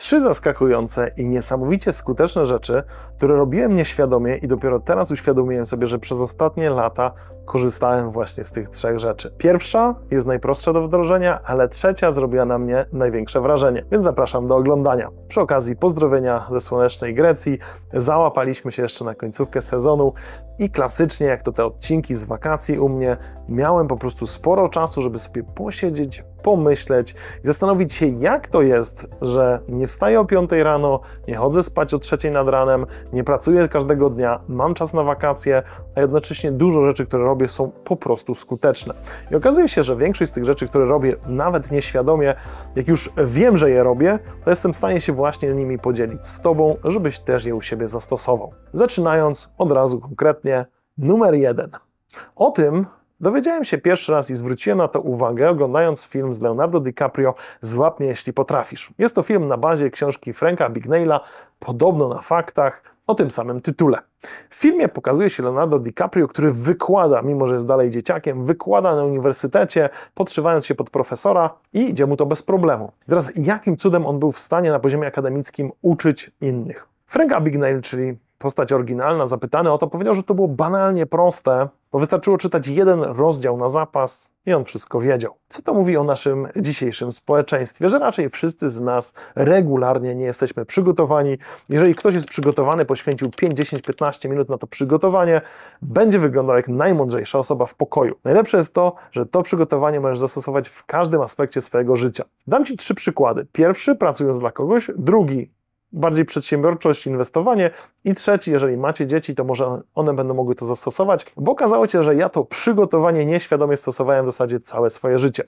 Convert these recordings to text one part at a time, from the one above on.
Trzy zaskakujące i niesamowicie skuteczne rzeczy, które robiłem nieświadomie i dopiero teraz uświadomiłem sobie, że przez ostatnie lata korzystałem właśnie z tych trzech rzeczy. Pierwsza jest najprostsza do wdrożenia, ale trzecia zrobiła na mnie największe wrażenie, więc zapraszam do oglądania. Przy okazji pozdrowienia ze słonecznej Grecji, załapaliśmy się jeszcze na końcówkę sezonu, i klasycznie, jak to te odcinki z wakacji u mnie, miałem po prostu sporo czasu, żeby sobie posiedzieć, pomyśleć i zastanowić się, jak to jest, że nie wstaję o 5 rano, nie chodzę spać o 3 nad ranem, nie pracuję każdego dnia, mam czas na wakacje, a jednocześnie dużo rzeczy, które robię, są po prostu skuteczne. I okazuje się, że większość z tych rzeczy, które robię nawet nieświadomie, jak już wiem, że je robię, to jestem w stanie się właśnie nimi podzielić z Tobą, żebyś też je u siebie zastosował. Zaczynając od razu konkretnie, absolutnie numer jeden. O tym dowiedziałem się pierwszy raz i zwróciłem na to uwagę, oglądając film z Leonardo DiCaprio Złap mnie, jeśli potrafisz. Jest to film na bazie książki Franka Bignaila, podobno na faktach, o tym samym tytule. W filmie pokazuje się Leonardo DiCaprio, który wykłada, mimo że jest dalej dzieciakiem, wykłada na uniwersytecie, podszywając się pod profesora i idzie mu to bez problemu. I teraz jakim cudem on był w stanie na poziomie akademickim uczyć innych? Frank Abagnale, czyli postać oryginalna, zapytany o to, powiedział, że to było banalnie proste, bo wystarczyło czytać jeden rozdział na zapas i on wszystko wiedział. Co to mówi o naszym dzisiejszym społeczeństwie? Że raczej wszyscy z nas regularnie nie jesteśmy przygotowani. Jeżeli ktoś jest przygotowany, poświęcił 5, 10, 15 minut na to przygotowanie, będzie wyglądał jak najmądrzejsza osoba w pokoju. Najlepsze jest to, że to przygotowanie możesz zastosować w każdym aspekcie swojego życia. Dam Ci trzy przykłady. Pierwszy, pracując dla kogoś, drugi, bardziej przedsiębiorczość, inwestowanie. I trzeci, jeżeli macie dzieci, to może one będą mogły to zastosować, bo okazało się, że ja to przygotowanie nieświadomie stosowałem w zasadzie całe swoje życie.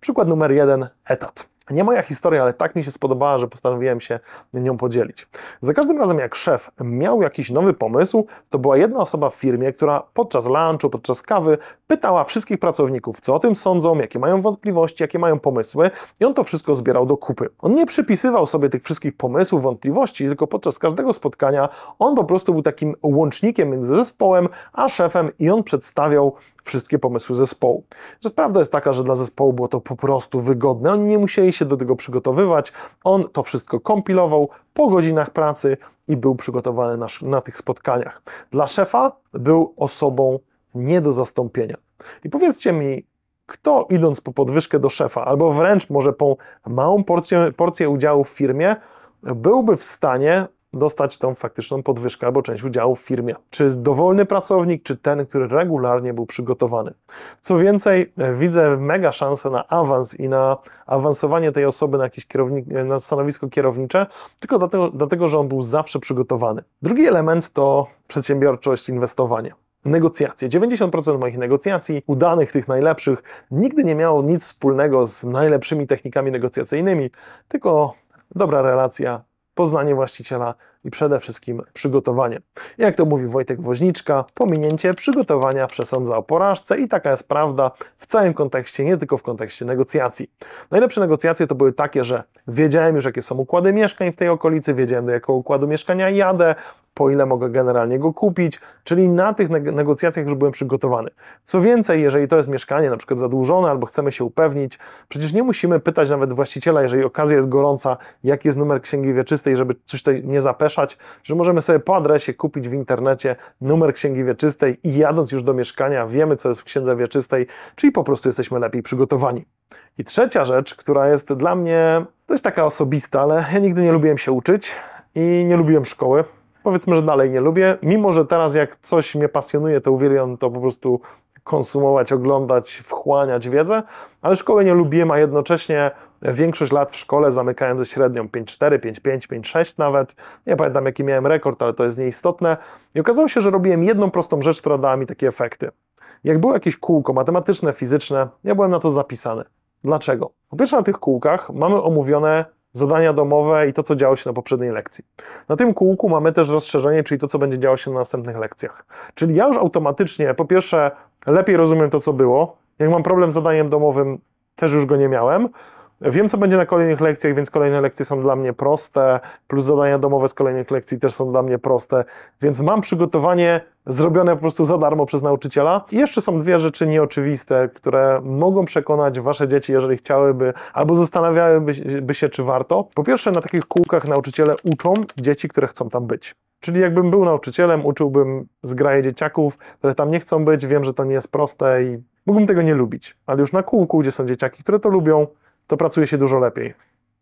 Przykład numer jeden: etat. Nie moja historia, ale tak mi się spodobała, że postanowiłem się nią podzielić. Za każdym razem, jak szef miał jakiś nowy pomysł, to była jedna osoba w firmie, która podczas lunchu, podczas kawy pytała wszystkich pracowników, co o tym sądzą, jakie mają wątpliwości, jakie mają pomysły, i on to wszystko zbierał do kupy. On nie przypisywał sobie tych wszystkich pomysłów, wątpliwości, tylko podczas każdego spotkania on po prostu był takim łącznikiem między zespołem a szefem i on przedstawiał wszystkie pomysły zespołu. Że prawda jest taka, że dla zespołu było to po prostu wygodne. Oni nie musieli się do tego przygotowywać. On to wszystko kompilował po godzinach pracy i był przygotowany na, na tych spotkaniach. Dla szefa był osobą nie do zastąpienia. I powiedzcie mi, kto idąc po podwyżkę do szefa, albo wręcz może po małą porcję, porcję udziału w firmie, byłby w stanie dostać tą faktyczną podwyżkę albo część udziału w firmie. Czy jest dowolny pracownik, czy ten, który regularnie był przygotowany. Co więcej, e, widzę mega szansę na awans i na awansowanie tej osoby na jakieś kierownik, e, na stanowisko kierownicze, tylko dlatego, dlatego, że on był zawsze przygotowany. Drugi element to przedsiębiorczość, inwestowanie negocjacje. 90% moich negocjacji, udanych, tych najlepszych, nigdy nie miało nic wspólnego z najlepszymi technikami negocjacyjnymi, tylko dobra relacja, poznanie właściciela i przede wszystkim przygotowanie. Jak to mówi Wojtek Woźniczka, pominięcie przygotowania przesądza o porażce i taka jest prawda w całym kontekście, nie tylko w kontekście negocjacji. Najlepsze negocjacje to były takie, że wiedziałem już jakie są układy mieszkań w tej okolicy, wiedziałem do jakiego układu mieszkania jadę, po ile mogę generalnie go kupić, czyli na tych negocjacjach już byłem przygotowany. Co więcej, jeżeli to jest mieszkanie na przykład zadłużone albo chcemy się upewnić, przecież nie musimy pytać nawet właściciela, jeżeli okazja jest gorąca, jaki jest numer księgi wieczystej, żeby coś tutaj nie zapeszać, zgłaszać, że możemy sobie po adresie kupić w internecie numer Księgi Wieczystej i jadąc już do mieszkania wiemy, co jest w Księdze Wieczystej, czyli po prostu jesteśmy lepiej przygotowani. I trzecia rzecz, która jest dla mnie dość taka osobista, ale ja nigdy nie lubiłem się uczyć i nie lubiłem szkoły. Powiedzmy, że dalej nie lubię, mimo że teraz jak coś mnie pasjonuje, to uwielbiam to po prostu konsumować, oglądać, wchłaniać wiedzę, ale szkoły nie lubiłem, a jednocześnie większość lat w szkole zamykałem ze średnią 5,4, 5,5, 5,6 nawet. Nie pamiętam jaki miałem rekord, ale to jest nieistotne. I okazało się, że robiłem jedną prostą rzecz, która dała mi takie efekty. Jak było jakieś kółko matematyczne, fizyczne, ja byłem na to zapisany. Dlaczego? Po pierwsze, na tych kółkach mamy omówione zadania domowe i to, co działo się na poprzedniej lekcji. Na tym kółku mamy też rozszerzenie, czyli to, co będzie działo się na następnych lekcjach. Czyli ja już automatycznie, po pierwsze, lepiej rozumiem to, co było. Jak mam problem z zadaniem domowym, też już go nie miałem. Wiem, co będzie na kolejnych lekcjach, więc kolejne lekcje są dla mnie proste, plus zadania domowe z kolejnych lekcji też są dla mnie proste, więc mam przygotowanie zrobione po prostu za darmo przez nauczyciela. I jeszcze są dwie rzeczy nieoczywiste, które mogą przekonać Wasze dzieci, jeżeli chciałyby, albo zastanawiałyby się, czy warto. Po pierwsze, na takich kółkach nauczyciele uczą dzieci, które chcą tam być. Czyli jakbym był nauczycielem, uczyłbym zgraje dzieciaków, które tam nie chcą być, wiem, że to nie jest proste i mógłbym tego nie lubić. Ale już na kółku, gdzie są dzieciaki, które to lubią, to pracuje się dużo lepiej.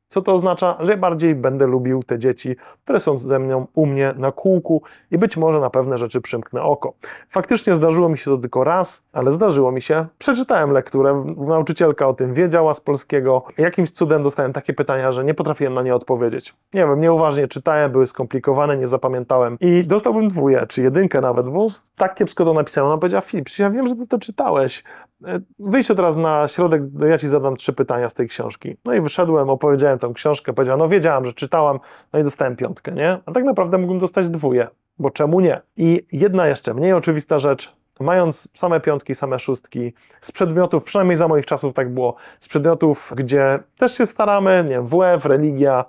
Co to oznacza, że bardziej będę lubił te dzieci, które są ze mną u mnie na kółku i być może na pewne rzeczy przymknę oko. Faktycznie zdarzyło mi się to tylko raz, ale zdarzyło mi się. Przeczytałem lekturę, nauczycielka o tym wiedziała z polskiego. Jakimś cudem dostałem takie pytania, że nie potrafiłem na nie odpowiedzieć. Nie wiem, nieuważnie czytałem, były skomplikowane, nie zapamiętałem i dostałbym dwóje, czy jedynkę nawet, bo tak kiepsko to napisałem. Ona powiedziała, Filip, ja wiem, że ty to czytałeś. E, wyjdź teraz na środek, ja ci zadam trzy pytania z tej książki. No i wyszedłem, opowiedziałem tą książkę, powiedziała, no wiedziałam, że czytałam, no i dostałem piątkę, nie? A tak naprawdę mógłbym dostać dwóje, bo czemu nie? I jedna jeszcze mniej oczywista rzecz, mając same piątki, same szóstki, z przedmiotów, przynajmniej za moich czasów tak było, z przedmiotów, gdzie też się staramy, nie wiem, WF, religia,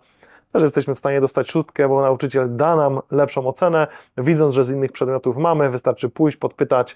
też jesteśmy w stanie dostać szóstkę, bo nauczyciel da nam lepszą ocenę, widząc, że z innych przedmiotów mamy, wystarczy pójść, podpytać,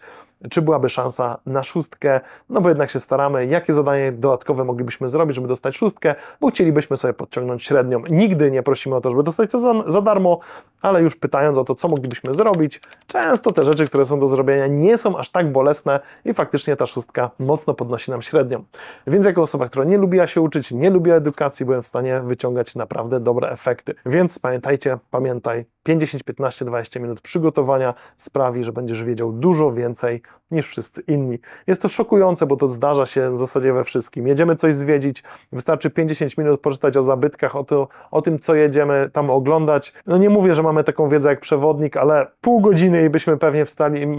czy byłaby szansa na szóstkę, no bo jednak się staramy, jakie zadanie dodatkowe moglibyśmy zrobić, żeby dostać szóstkę, bo chcielibyśmy sobie podciągnąć średnią. Nigdy nie prosimy o to, żeby dostać to za, za darmo, ale już pytając o to, co moglibyśmy zrobić, często te rzeczy, które są do zrobienia, nie są aż tak bolesne i faktycznie ta szóstka mocno podnosi nam średnią. Więc jako osoba, która nie lubiła się uczyć, nie lubiła edukacji, byłem w stanie wyciągać naprawdę dobre efekty. Więc pamiętajcie, pamiętaj, 5, 10, 15, 20 minut przygotowania sprawi, że będziesz wiedział dużo więcej niż wszyscy inni. Jest to szokujące, bo to zdarza się w zasadzie we wszystkim. Jedziemy coś zwiedzić, wystarczy 50 minut poczytać o zabytkach, o, to, o tym, co jedziemy tam oglądać. No nie mówię, że mamy taką wiedzę jak przewodnik, ale pół godziny i byśmy pewnie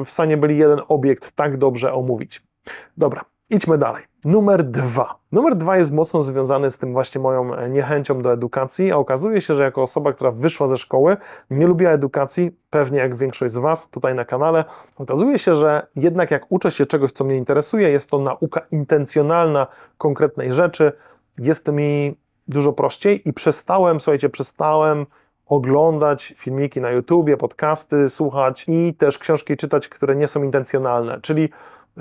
w stanie byli jeden obiekt tak dobrze omówić. Dobra, Idźmy dalej. Numer dwa. Numer dwa jest mocno związany z tym właśnie moją e, niechęcią do edukacji, a okazuje się, że jako osoba, która wyszła ze szkoły, nie lubiła edukacji, pewnie jak większość z Was tutaj na kanale, okazuje się, że jednak jak uczę się czegoś, co mnie interesuje, jest to nauka intencjonalna konkretnej rzeczy, jest mi dużo prościej i przestałem, słuchajcie, przestałem oglądać filmiki na YouTubie, podcasty, słuchać i też książki czytać, które nie są intencjonalne, czyli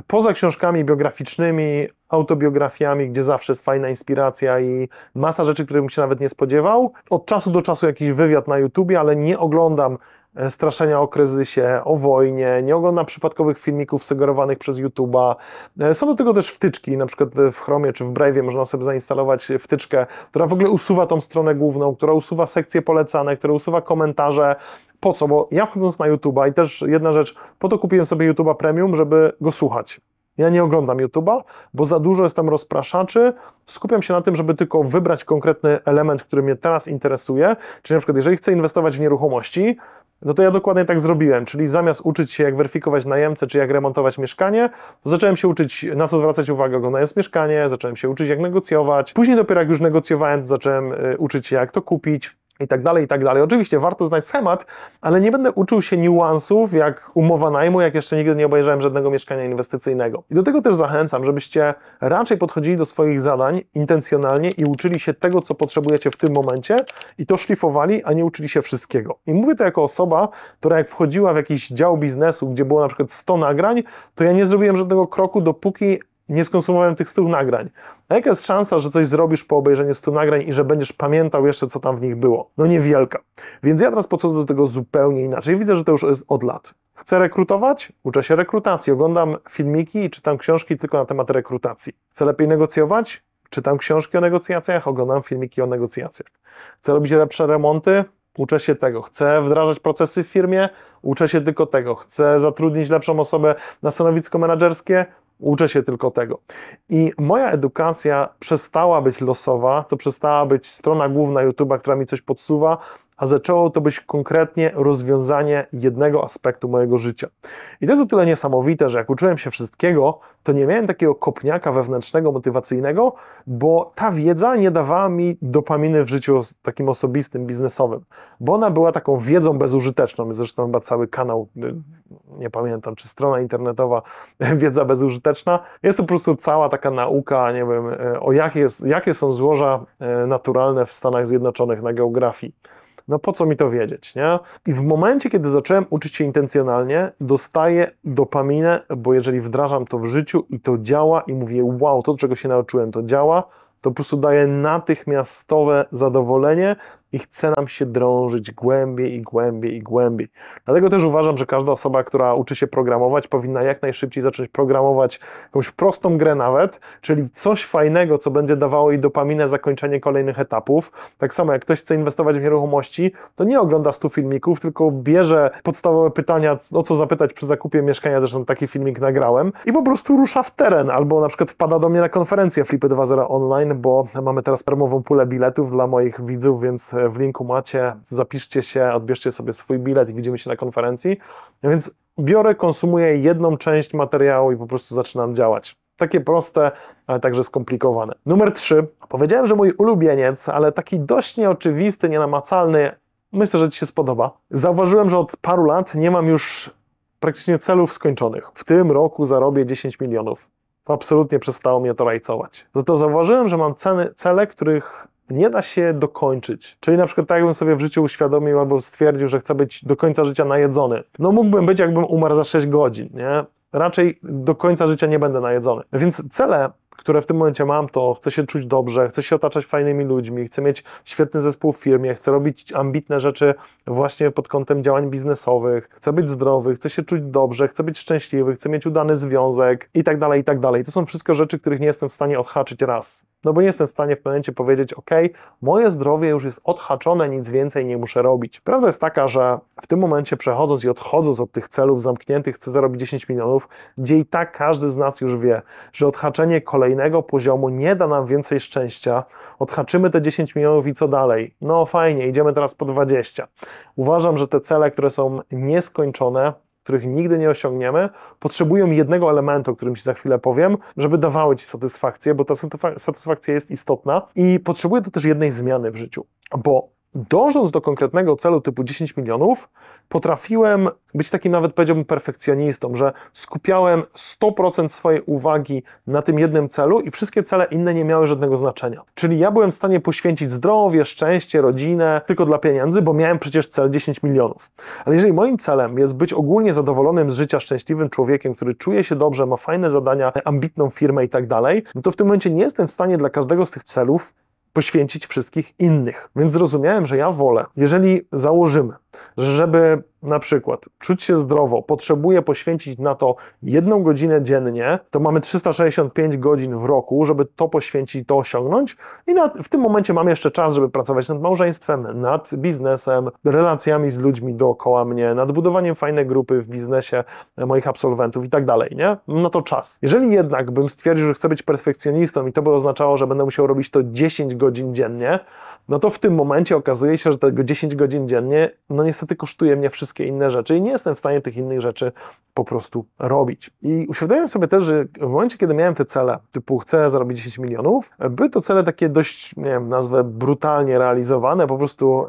poza książkami biograficznymi, autobiografiami, gdzie zawsze jest fajna inspiracja i masa rzeczy, których bym się nawet nie spodziewał. Od czasu do czasu jakiś wywiad na YouTubie, ale nie oglądam e, straszenia o kryzysie, o wojnie, nie oglądam przypadkowych filmików sugerowanych przez YouTube'a. E, są do tego też wtyczki, na przykład e, w Chromie czy w Brave'ie można sobie zainstalować wtyczkę, która w ogóle usuwa tą stronę główną, która usuwa sekcje polecane, która usuwa komentarze, po co, bo ja wchodząc na YouTube'a i też jedna rzecz, po to kupiłem sobie YouTube'a Premium, żeby go słuchać. Ja nie oglądam YouTube'a, bo za dużo jestem rozpraszaczy. Skupiam się na tym, żeby tylko wybrać konkretny element, który mnie teraz interesuje. Czyli na przykład, jeżeli chcę inwestować w nieruchomości, no to ja dokładnie tak zrobiłem. Czyli zamiast uczyć się, jak weryfikować najemcę, czy jak remontować mieszkanie, to zacząłem się uczyć, na co zwracać uwagę oglądając mieszkanie, zacząłem się uczyć, jak negocjować. Później dopiero jak już negocjowałem, to zacząłem y, uczyć się, jak to kupić i tak dalej, i tak dalej. Oczywiście warto znać schemat, ale nie będę uczył się niuansów jak umowa najmu, jak jeszcze nigdy nie obejrzałem żadnego mieszkania inwestycyjnego. I do tego też zachęcam, żebyście raczej podchodzili do swoich zadań intencjonalnie i uczyli się tego, co potrzebujecie w tym momencie i to szlifowali, a nie uczyli się wszystkiego. I mówię to jako osoba, która jak wchodziła w jakiś dział biznesu, gdzie było na przykład 100 nagrań, to ja nie zrobiłem żadnego kroku, dopóki nie skonsumowałem tych 100 nagrań. A jaka jest szansa, że coś zrobisz po obejrzeniu 100 nagrań i że będziesz pamiętał jeszcze, co tam w nich było? No niewielka. Więc ja teraz podchodzę do tego zupełnie inaczej. Widzę, że to już jest od lat. Chcę rekrutować? Uczę się rekrutacji. Oglądam filmiki i czytam książki tylko na temat rekrutacji. Chcę lepiej negocjować? Czytam książki o negocjacjach, oglądam filmiki o negocjacjach. Chcę robić lepsze remonty? Uczę się tego. Chcę wdrażać procesy w firmie? Uczę się tylko tego. Chcę zatrudnić lepszą osobę na stanowisko menedżerskie? Uczę się tylko tego. I moja edukacja przestała być losowa, to przestała być strona główna YouTube'a, która mi coś podsuwa, a zaczęło to być konkretnie rozwiązanie jednego aspektu mojego życia. I to jest o tyle niesamowite, że jak uczyłem się wszystkiego, to nie miałem takiego kopniaka wewnętrznego, motywacyjnego, bo ta wiedza nie dawała mi dopaminy w życiu takim osobistym, biznesowym, bo ona była taką wiedzą bezużyteczną. zresztą chyba cały kanał, y, nie pamiętam, czy strona internetowa Wiedza Bezużyteczna, skuteczna. Jest to po prostu cała taka nauka, nie wiem, e, o jakie, jest, jakie są złoża e, naturalne w Stanach Zjednoczonych na geografii. No po co mi to wiedzieć, nie? I w momencie, kiedy zacząłem uczyć się intencjonalnie, dostaję dopaminę, bo jeżeli wdrażam to w życiu i to działa i mówię, wow, to czego się nauczyłem, to działa, to po prostu daje natychmiastowe zadowolenie, i chce nam się drążyć głębiej i głębiej i głębiej. Dlatego też uważam, że każda osoba, która uczy się programować, powinna jak najszybciej zacząć programować jakąś prostą grę nawet, czyli coś fajnego, co będzie dawało jej dopaminę zakończenie kolejnych etapów. Tak samo jak ktoś chce inwestować w nieruchomości, to nie ogląda 100 filmików, tylko bierze podstawowe pytania, o co zapytać przy zakupie mieszkania, zresztą taki filmik nagrałem i po prostu rusza w teren, albo na przykład wpada do mnie na konferencję Flipy 2.0 online, bo mamy teraz premową pulę biletów dla moich widzów, więc w linku macie, zapiszcie się, odbierzcie sobie swój bilet i widzimy się na konferencji. więc biorę, konsumuję jedną część materiału i po prostu zaczynam działać. Takie proste, ale także skomplikowane. Numer 3. Powiedziałem, że mój ulubieniec, ale taki dość nieoczywisty, nienamacalny. Myślę, że Ci się spodoba. Zauważyłem, że od paru lat nie mam już praktycznie celów skończonych. W tym roku zarobię 10 milionów. To absolutnie przestało mnie to rajcować. Za to zauważyłem, że mam ceny, cele, których nie da się dokończyć. Czyli na przykład tak jakbym sobie w życiu uświadomił albo stwierdził, że chcę być do końca życia najedzony. No mógłbym być, jakbym umarł za 6 godzin, nie? Raczej do końca życia nie będę najedzony. Więc cele które w tym momencie mam, to chcę się czuć dobrze, chcę się otaczać fajnymi ludźmi, chcę mieć świetny zespół w firmie, chcę robić ambitne rzeczy właśnie pod kątem działań biznesowych, chcę być zdrowy, chcę się czuć dobrze, chcę być szczęśliwy, chcę mieć udany związek i tak dalej, i tak dalej. To są wszystko rzeczy, których nie jestem w stanie odhaczyć raz. No bo nie jestem w stanie w pewnym momencie powiedzieć, ok, moje zdrowie już jest odhaczone, nic więcej nie muszę robić. Prawda jest taka, że w tym momencie przechodząc i odchodząc od tych celów zamkniętych, chcę zarobić 10 milionów, gdzie i tak każdy z nas już wie, że odhaczenie kolejnego poziomu nie da nam więcej szczęścia. Odhaczymy te 10 milionów i co dalej? No fajnie, idziemy teraz po 20. Uważam, że te cele, które są nieskończone, których nigdy nie osiągniemy, potrzebują jednego elementu, o którym Ci za chwilę powiem, żeby dawały Ci satysfakcję, bo ta satysfakcja jest istotna i potrzebuje to też jednej zmiany w życiu, bo dążąc do konkretnego celu typu 10 milionów, potrafiłem być takim nawet powiedziałbym perfekcjonistą, że skupiałem 100% swojej uwagi na tym jednym celu i wszystkie cele inne nie miały żadnego znaczenia. Czyli ja byłem w stanie poświęcić zdrowie, szczęście, rodzinę tylko dla pieniędzy, bo miałem przecież cel 10 milionów. Ale jeżeli moim celem jest być ogólnie zadowolonym z życia, szczęśliwym człowiekiem, który czuje się dobrze, ma fajne zadania, ambitną firmę i tak dalej, no to w tym momencie nie jestem w stanie dla każdego z tych celów poświęcić wszystkich innych. Więc zrozumiałem, że ja wolę, jeżeli założymy, żeby na przykład czuć się zdrowo, potrzebuję poświęcić na to jedną godzinę dziennie, to mamy 365 godzin w roku, żeby to poświęcić, to osiągnąć i na, w tym momencie mam jeszcze czas, żeby pracować nad małżeństwem, nad biznesem, relacjami z ludźmi dookoła mnie, nad budowaniem fajnej grupy w biznesie e, moich absolwentów i tak dalej, nie? No to czas. Jeżeli jednak bym stwierdził, że chcę być perfekcjonistą i to by oznaczało, że będę musiał robić to 10 godzin dziennie, no to w tym momencie okazuje się, że tego 10 godzin dziennie no no niestety kosztuje mnie wszystkie inne rzeczy i nie jestem w stanie tych innych rzeczy po prostu robić. I uświadomiłem sobie też, że w momencie, kiedy miałem te cele, typu chcę zarobić 10 milionów, były to cele takie dość, nie wiem, nazwę brutalnie realizowane, po prostu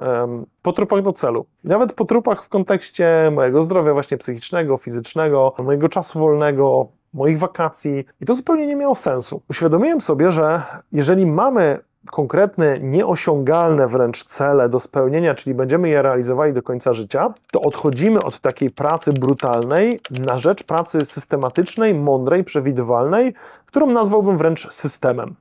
po trupach do celu. nawet po trupach w kontekście mojego zdrowia właśnie psychicznego, fizycznego, mojego czasu wolnego, moich wakacji i to zupełnie nie miało sensu. Uświadomiłem sobie, że jeżeli mamy konkretne, nieosiągalne wręcz cele do spełnienia, czyli będziemy je realizowali do końca życia, to odchodzimy od takiej pracy brutalnej na rzecz pracy systematycznej, mądrej, przewidywalnej, którą nazwałbym wręcz systemem.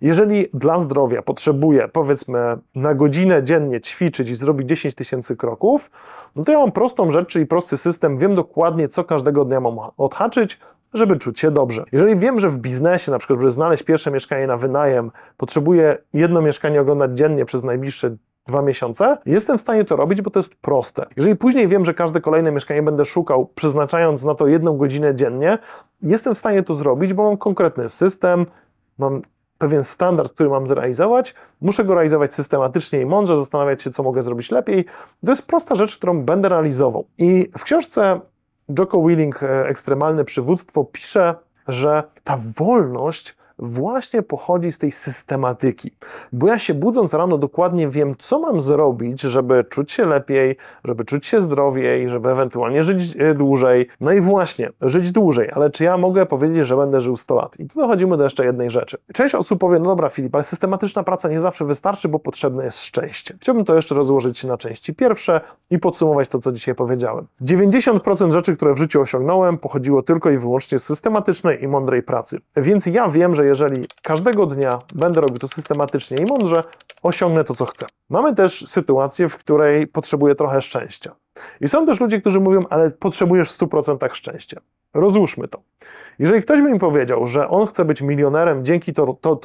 Jeżeli dla zdrowia potrzebuję, powiedzmy, na godzinę dziennie ćwiczyć i zrobić 10 tysięcy kroków, no to ja mam prostą rzecz, czyli prosty system, wiem dokładnie, co każdego dnia mam odhaczyć, żeby czuć się dobrze. Jeżeli wiem, że w biznesie, na przykład, żeby znaleźć pierwsze mieszkanie na wynajem, potrzebuję jedno mieszkanie oglądać dziennie przez najbliższe dwa miesiące, jestem w stanie to robić, bo to jest proste. Jeżeli później wiem, że każde kolejne mieszkanie będę szukał, przeznaczając na to jedną godzinę dziennie, jestem w stanie to zrobić, bo mam konkretny system, mam pewien standard, który mam zrealizować, muszę go realizować systematycznie i mądrze, zastanawiać się, co mogę zrobić lepiej. To jest prosta rzecz, którą będę realizował. I w książce Joko Willing, e, ekstremalne przywództwo, pisze, że ta wolność właśnie pochodzi z tej systematyki. Bo ja się budząc rano dokładnie wiem, co mam zrobić, żeby czuć się lepiej, żeby czuć się zdrowiej, żeby ewentualnie żyć e, dłużej. No i właśnie, żyć dłużej, ale czy ja mogę powiedzieć, że będę żył 100 lat? I tu dochodzimy do jeszcze jednej rzeczy. Część osób powie, no dobra Filip, ale systematyczna praca nie zawsze wystarczy, bo potrzebne jest szczęście. Chciałbym to jeszcze rozłożyć na części pierwsze i podsumować to, co dzisiaj powiedziałem. 90% rzeczy, które w życiu osiągnąłem, pochodziło tylko i wyłącznie z systematycznej i mądrej pracy. Więc ja wiem, że jeżeli każdego dnia będę robił to systematycznie i mądrze, osiągnę to, co chcę. Mamy też sytuację, w której potrzebuję trochę szczęścia. I są też ludzie, którzy mówią, ale potrzebujesz w 100% szczęścia. Rozłóżmy to. Jeżeli ktoś by mi powiedział, że on chce być milionerem dzięki to, to,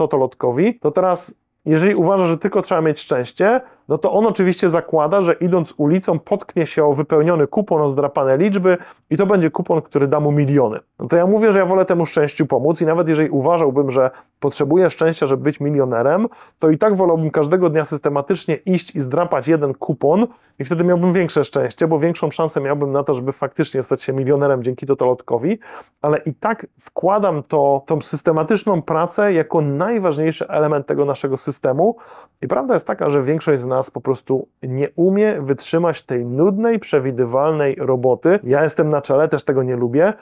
to teraz jeżeli uważa, że tylko trzeba mieć szczęście, no to on oczywiście zakłada, że idąc ulicą potknie się o wypełniony kupon, o zdrapane liczby i to będzie kupon, który da mu miliony no to ja mówię, że ja wolę temu szczęściu pomóc i nawet jeżeli uważałbym, że potrzebuję szczęścia, żeby być milionerem, to i tak wolałbym każdego dnia systematycznie iść i zdrapać jeden kupon i wtedy miałbym większe szczęście, bo większą szansę miałbym na to, żeby faktycznie stać się milionerem dzięki totolotkowi, ale i tak wkładam to, tą systematyczną pracę jako najważniejszy element tego naszego systemu i prawda jest taka, że większość z nas po prostu nie umie wytrzymać tej nudnej, przewidywalnej roboty. Ja jestem na czele, też tego nie lubię,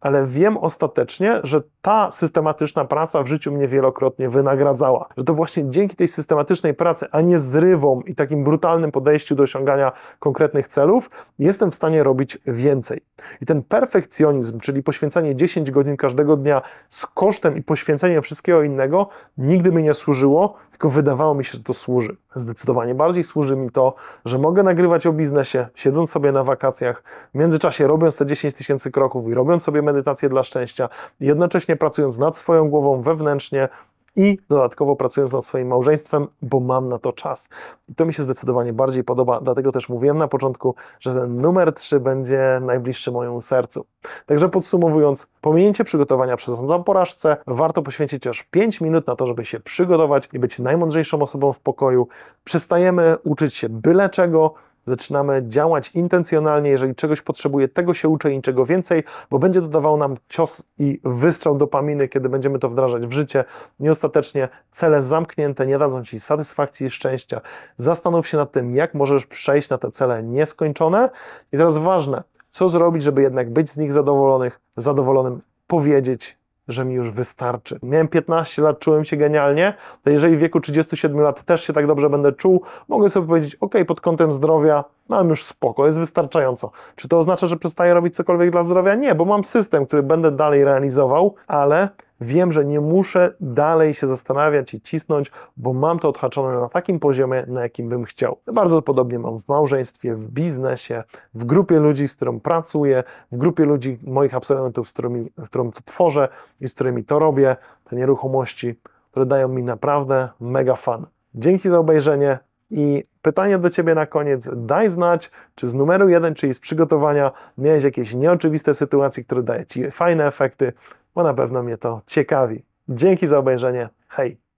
ale wiem ostatecznie, że ta systematyczna praca w życiu mnie wielokrotnie wynagradzała. Że to właśnie dzięki tej systematycznej pracy, a nie zrywom i takim brutalnym podejściu do osiągania konkretnych celów, jestem w stanie robić więcej. I ten perfekcjonizm, czyli poświęcanie 10 godzin każdego dnia z kosztem i poświęceniem wszystkiego innego, nigdy mi nie służyło, tylko wydawało mi się, że to służy. Zdecydowanie bardziej służy mi to, że mogę nagrywać o biznesie, siedząc sobie na wakacjach, w międzyczasie robiąc te 10 tysięcy kroków i robiąc sobie medytację dla szczęścia, jednocześnie pracując nad swoją głową wewnętrznie, i dodatkowo pracując nad swoim małżeństwem, bo mam na to czas. I to mi się zdecydowanie bardziej podoba, dlatego też mówiłem na początku, że ten numer 3 będzie najbliższy mojemu sercu. Także podsumowując, pominięcie przygotowania przesądzam porażce, warto poświęcić aż 5 minut na to, żeby się przygotować i być najmądrzejszą osobą w pokoju. Przestajemy uczyć się byle czego, zaczynamy działać intencjonalnie, jeżeli czegoś potrzebuję, tego się uczę i niczego więcej, bo będzie dodawał nam cios i wystrzał dopaminy, kiedy będziemy to wdrażać w życie. Niestety, cele zamknięte nie dadzą Ci satysfakcji i szczęścia. Zastanów się nad tym, jak możesz przejść na te cele nieskończone. I teraz ważne, co zrobić, żeby jednak być z nich zadowolonych, zadowolonym, powiedzieć że mi już wystarczy. Miałem 15 lat, czułem się genialnie, to jeżeli w wieku 37 lat też się tak dobrze będę czuł, mogę sobie powiedzieć, ok, pod kątem zdrowia mam już spoko, jest wystarczająco. Czy to oznacza, że przestaję robić cokolwiek dla zdrowia? Nie, bo mam system, który będę dalej realizował, ale Wiem, że nie muszę dalej się zastanawiać i cisnąć, bo mam to odhaczone na takim poziomie, na jakim bym chciał. Bardzo podobnie mam w małżeństwie, w biznesie, w grupie ludzi, z którą pracuję, w grupie ludzi, moich absolwentów, z którymi, którą to tworzę i z którymi to robię, te nieruchomości, które dają mi naprawdę mega fan. Dzięki za obejrzenie i pytanie do Ciebie na koniec. Daj znać, czy z numeru 1, czyli z przygotowania, miałeś jakieś nieoczywiste sytuacje, które dają Ci fajne efekty, bo na pewno mnie to ciekawi. Dzięki za obejrzenie. Hej!